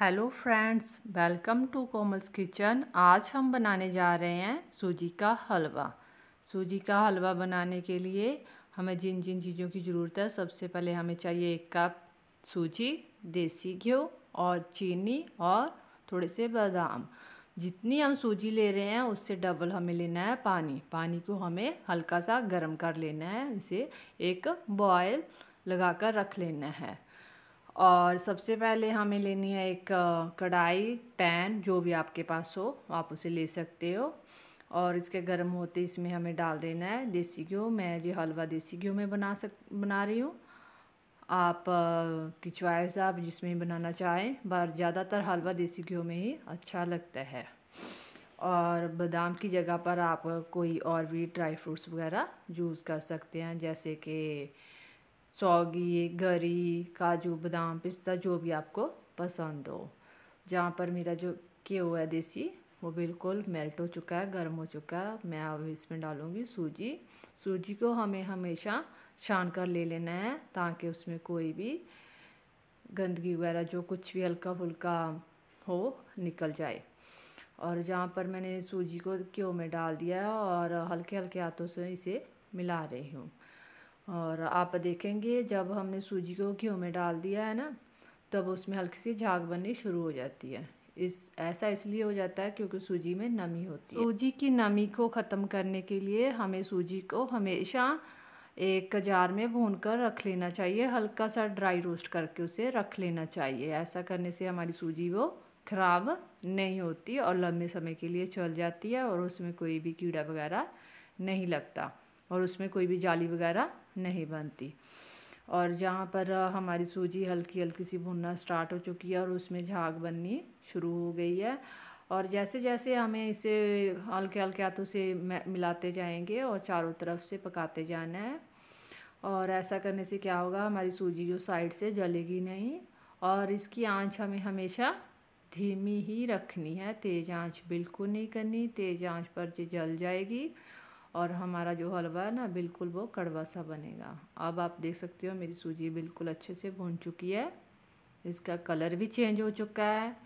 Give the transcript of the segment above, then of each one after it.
hello friends welcome to Komal's kitchen आज हम बनाने जा रहे हैं सूजी का हलवा सूजी का हलवा बनाने के लिए हमें जिन जिन चीज़ों की ज़रूरत है सबसे पहले हमें चाहिए एक कप सूजी देसी घी और चीनी और थोड़े से बादाम जितनी हम सूजी ले रहे हैं उससे डबल हमें लेना है पानी पानी को हमें हल्का सा गर्म कर लेना है उसे एक बॉयल लगा कर रख लेना है और सबसे पहले हमें लेनी है एक कढ़ाई पैन जो भी आपके पास हो आप उसे ले सकते हो और इसके गर्म होते इसमें हमें डाल देना है देसी घी मैं ये हलवा देसी घी में बना सक बना रही हूँ आप की चॉइस आप जिसमें बनाना चाहें पर ज़्यादातर हलवा देसी घी में ही अच्छा लगता है और बादाम की जगह पर आप कोई और भी ड्राई फ्रूट्स वगैरह यूज़ कर सकते हैं जैसे कि सौगी गरी काजू बादाम पिस्ता जो भी आपको पसंद हो जहाँ पर मेरा जो किया हुआ है देसी वो बिल्कुल मेल्ट हो चुका है गर्म हो चुका है मैं अब इसमें डालूँगी सूजी सूजी को हमें हमेशा छान कर ले लेना है ताकि उसमें कोई भी गंदगी वगैरह जो कुछ भी हल्का फुल्का हो निकल जाए और जहाँ पर मैंने सूजी को घ्यो में डाल दिया है और हल्के हल्के हाथों से इसे मिला रही हूँ और आप देखेंगे जब हमने सूजी को घी में डाल दिया है ना तब उसमें हल्की सी झाग बननी शुरू हो जाती है इस ऐसा इसलिए हो जाता है क्योंकि सूजी में नमी होती है सूजी की नमी को ख़त्म करने के लिए हमें सूजी को हमेशा एक जार में भून कर रख लेना चाहिए हल्का सा ड्राई रोस्ट करके उसे रख लेना चाहिए ऐसा करने से हमारी सूजी वो ख़राब नहीं होती और लंबे समय के लिए चल जाती है और उसमें कोई भी कीड़ा वगैरह नहीं लगता और उसमें कोई भी जाली वगैरह नहीं बनती और जहाँ पर हमारी सूजी हल्की हल्की सी भुनना स्टार्ट हो चुकी है और उसमें झाग बननी शुरू हो गई है और जैसे जैसे हमें इसे हल्के हल्के हाथों से मिलाते जाएंगे और चारों तरफ से पकाते जाना है और ऐसा करने से क्या होगा हमारी सूजी जो साइड से जलेगी नहीं और इसकी आंच हमें हमेशा धीमी ही रखनी है तेज़ आंच बिल्कुल नहीं करनी तेज़ आंच पर जल जाएगी और हमारा जो हलवा है ना बिल्कुल वो कड़वा सा बनेगा अब आप देख सकते हो मेरी सूजी बिल्कुल अच्छे से भून चुकी है इसका कलर भी चेंज हो चुका है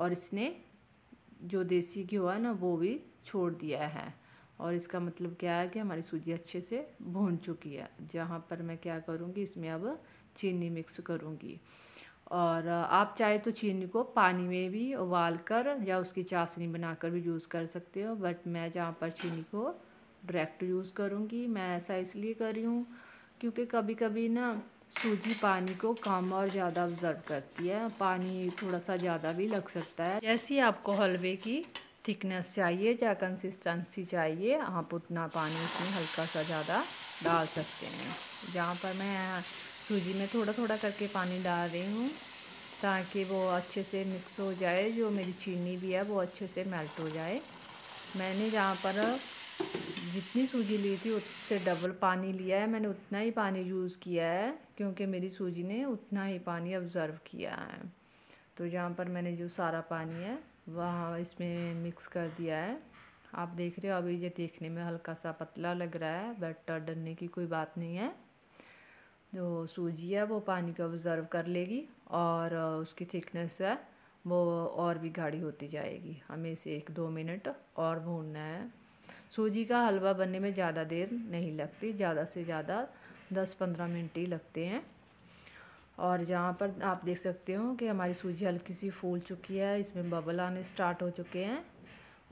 और इसने जो देसी घी हुआ ना वो भी छोड़ दिया है और इसका मतलब क्या है कि हमारी सूजी अच्छे से भून चुकी है जहाँ पर मैं क्या करूँगी इसमें अब चीनी मिक्स करूँगी और आप चाहे तो चीनी को पानी में भी उबाल कर या उसकी चाशनी बनाकर भी यूज़ कर सकते हो बट मैं जहाँ पर चीनी को डायरेक्ट यूज़ करूँगी मैं ऐसा इसलिए कर रही हूँ क्योंकि कभी कभी ना सूजी पानी को कम और ज़्यादा ऑब्ज़र्व करती है पानी थोड़ा सा ज़्यादा भी लग सकता है जैसी आपको हलवे की थिकनेस चाहिए या कंसिस्टेंसी चाहिए आप उतना पानी उसमें हल्का सा ज़्यादा डाल सकते हैं जहाँ पर मैं सूजी में थोड़ा थोड़ा करके पानी डाल रही हूँ ताकि वो अच्छे से मिक्स हो जाए जो मेरी चीनी भी है वो अच्छे से मेल्ट हो जाए मैंने जहाँ पर जितनी सूजी ली थी उससे डबल पानी लिया है मैंने उतना ही पानी यूज़ किया है क्योंकि मेरी सूजी ने उतना ही पानी ऑब्ज़र्व किया है तो यहाँ पर मैंने जो सारा पानी है वह इसमें मिक्स कर दिया है आप देख रहे हो अभी ये देखने में हल्का सा पतला लग रहा है बट डरने की कोई बात नहीं है जो सूजी है वो पानी को ऑब्ज़र्व कर लेगी और उसकी थिकनेस है वो और भी गाढ़ी होती जाएगी हमें इसे एक दो मिनट और भूनना है सूजी का हलवा बनने में ज़्यादा देर नहीं लगती ज़्यादा से ज़्यादा दस पंद्रह मिनट ही लगते हैं और जहाँ पर आप देख सकते हो कि हमारी सूजी हल्की सी फूल चुकी है इसमें बबल आने स्टार्ट हो चुके हैं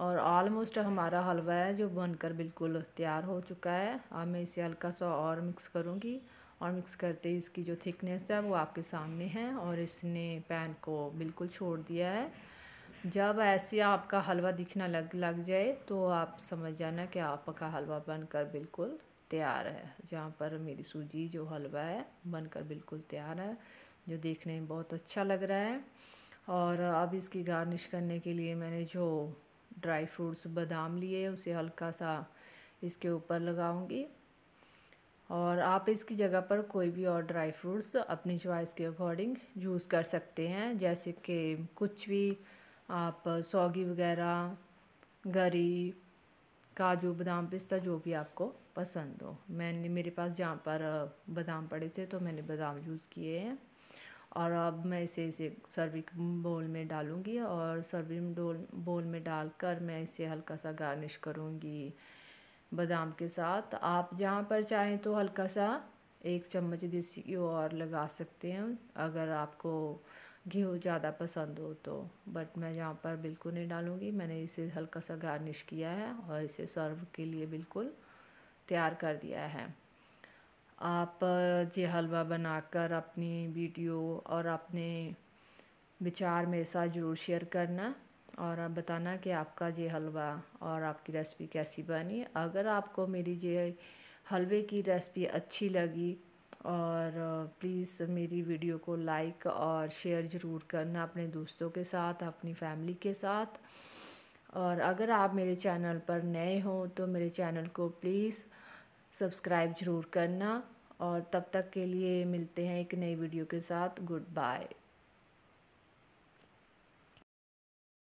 और आलमोस्ट हमारा हलवा है जो बनकर बिल्कुल तैयार हो चुका है अब मैं इसे हल्का सा और मिक्स करूँगी और मिक्स करते ही इसकी जो थिकनेस है वो आपके सामने है और इसने पैन को बिल्कुल छोड़ दिया है जब ऐसे आपका हलवा दिखना लग लग जाए तो आप समझ जाना कि आपका हलवा बनकर बिल्कुल तैयार है जहाँ पर मेरी सूजी जो हलवा है बनकर बिल्कुल तैयार है जो देखने में बहुत अच्छा लग रहा है और अब इसकी गार्निश करने के लिए मैंने जो ड्राई फ्रूट्स बादाम लिए उसे हल्का सा इसके ऊपर लगाऊंगी और आप इसकी जगह पर कोई भी और ड्राई फ्रूट्स अपनी चॉइस के अकॉर्डिंग यूज़ कर सकते हैं जैसे कि कुछ भी आप सौगी वगैरह गरी काजू बादाम पिस्ता जो भी आपको पसंद हो मैंने मेरे पास जहाँ पर बादाम पड़े थे तो मैंने बादाम यूज़ किए हैं और अब मैं इसे इसे सर्विक बोल में डालूँगी और सर्विंग डोल बोल में डालकर मैं इसे हल्का सा गार्निश करूँगी बादाम के साथ आप जहाँ पर चाहें तो हल्का सा एक चम्मच देसी घी और लगा सकते हैं अगर आपको घी ज़्यादा पसंद हो तो बट मैं यहाँ पर बिल्कुल नहीं डालूँगी मैंने इसे हल्का सा गार्निश किया है और इसे सर्व के लिए बिल्कुल तैयार कर दिया है आप ये हलवा बनाकर अपनी वीडियो और अपने विचार मेरे साथ ज़रूर शेयर करना और आप बताना कि आपका ये हलवा और आपकी रेसिपी कैसी बनी अगर आपको मेरी ये हलवे की रेसिपी अच्छी लगी और प्लीज़ मेरी वीडियो को लाइक और शेयर ज़रूर करना अपने दोस्तों के साथ अपनी फैमिली के साथ और अगर आप मेरे चैनल पर नए हो तो मेरे चैनल को प्लीज़ सब्सक्राइब ज़रूर करना और तब तक के लिए मिलते हैं एक नई वीडियो के साथ गुड बाय